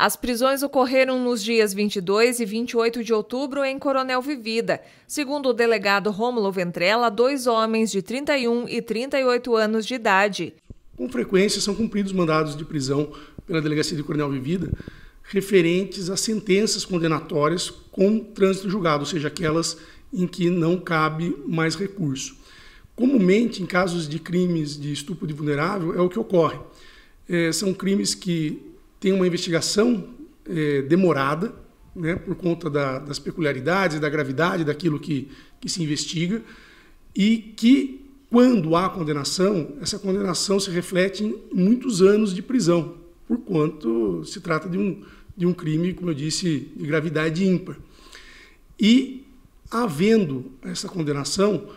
As prisões ocorreram nos dias 22 e 28 de outubro em Coronel Vivida. Segundo o delegado Rômulo Ventrella, dois homens de 31 e 38 anos de idade. Com frequência são cumpridos mandados de prisão pela Delegacia de Coronel Vivida referentes a sentenças condenatórias com trânsito julgado, ou seja, aquelas em que não cabe mais recurso. Comumente, em casos de crimes de estupro de vulnerável, é o que ocorre. É, são crimes que tem uma investigação é, demorada, né, por conta da, das peculiaridades, da gravidade daquilo que, que se investiga, e que, quando há condenação, essa condenação se reflete em muitos anos de prisão, por quanto se trata de um, de um crime, como eu disse, de gravidade ímpar. E, havendo essa condenação,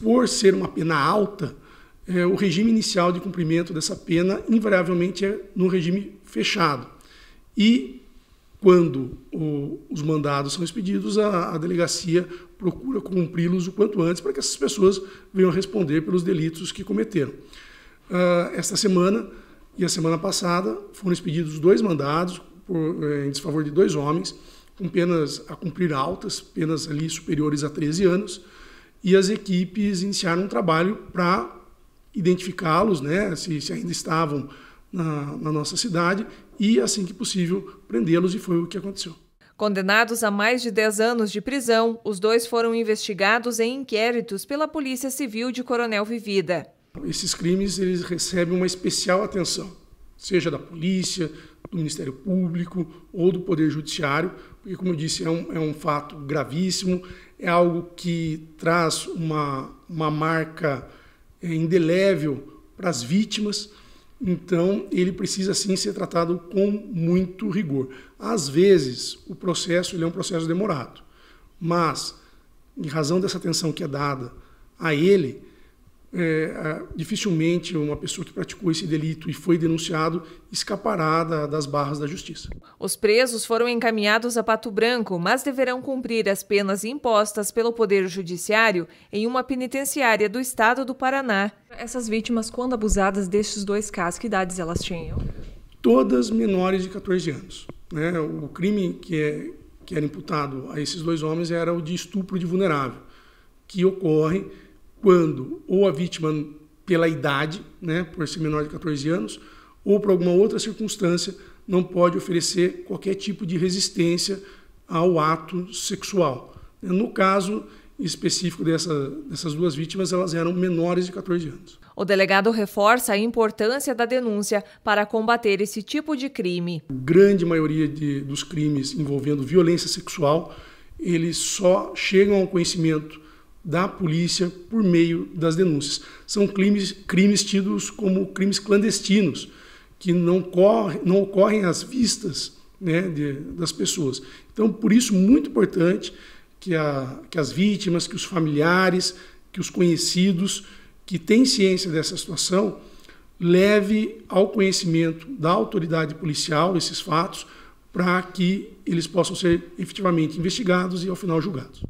por ser uma pena alta, é, o regime inicial de cumprimento dessa pena invariavelmente é no regime fechado. E quando o, os mandados são expedidos, a, a delegacia procura cumpri-los o quanto antes para que essas pessoas venham responder pelos delitos que cometeram. Uh, esta semana e a semana passada foram expedidos dois mandados por, eh, em desfavor de dois homens, com penas a cumprir altas, penas ali superiores a 13 anos, e as equipes iniciaram um trabalho para identificá-los, né, se, se ainda estavam na, na nossa cidade e, assim que possível, prendê-los, e foi o que aconteceu. Condenados a mais de 10 anos de prisão, os dois foram investigados em inquéritos pela Polícia Civil de Coronel Vivida. Então, esses crimes eles recebem uma especial atenção, seja da polícia, do Ministério Público ou do Poder Judiciário, porque, como eu disse, é um, é um fato gravíssimo, é algo que traz uma, uma marca é, indelével para as vítimas. Então, ele precisa sim ser tratado com muito rigor. Às vezes, o processo ele é um processo demorado, mas, em razão dessa atenção que é dada a ele, é, dificilmente uma pessoa que praticou esse delito e foi denunciado escapará da, das barras da justiça. Os presos foram encaminhados a Pato Branco, mas deverão cumprir as penas impostas pelo Poder Judiciário em uma penitenciária do estado do Paraná. Essas vítimas, quando abusadas destes dois casos, que idades elas tinham? Todas menores de 14 anos. Né? O crime que, é, que era imputado a esses dois homens era o de estupro de vulnerável, que ocorre quando ou a vítima pela idade, né, por ser menor de 14 anos, ou por alguma outra circunstância, não pode oferecer qualquer tipo de resistência ao ato sexual. No caso específico dessa, dessas duas vítimas, elas eram menores de 14 anos. O delegado reforça a importância da denúncia para combater esse tipo de crime. A grande maioria de, dos crimes envolvendo violência sexual, eles só chegam ao conhecimento da polícia por meio das denúncias. São crimes, crimes tidos como crimes clandestinos, que não, corre, não ocorrem às vistas né, de, das pessoas. Então, por isso, muito importante que, a, que as vítimas, que os familiares, que os conhecidos que têm ciência dessa situação leve ao conhecimento da autoridade policial esses fatos para que eles possam ser efetivamente investigados e, ao final, julgados.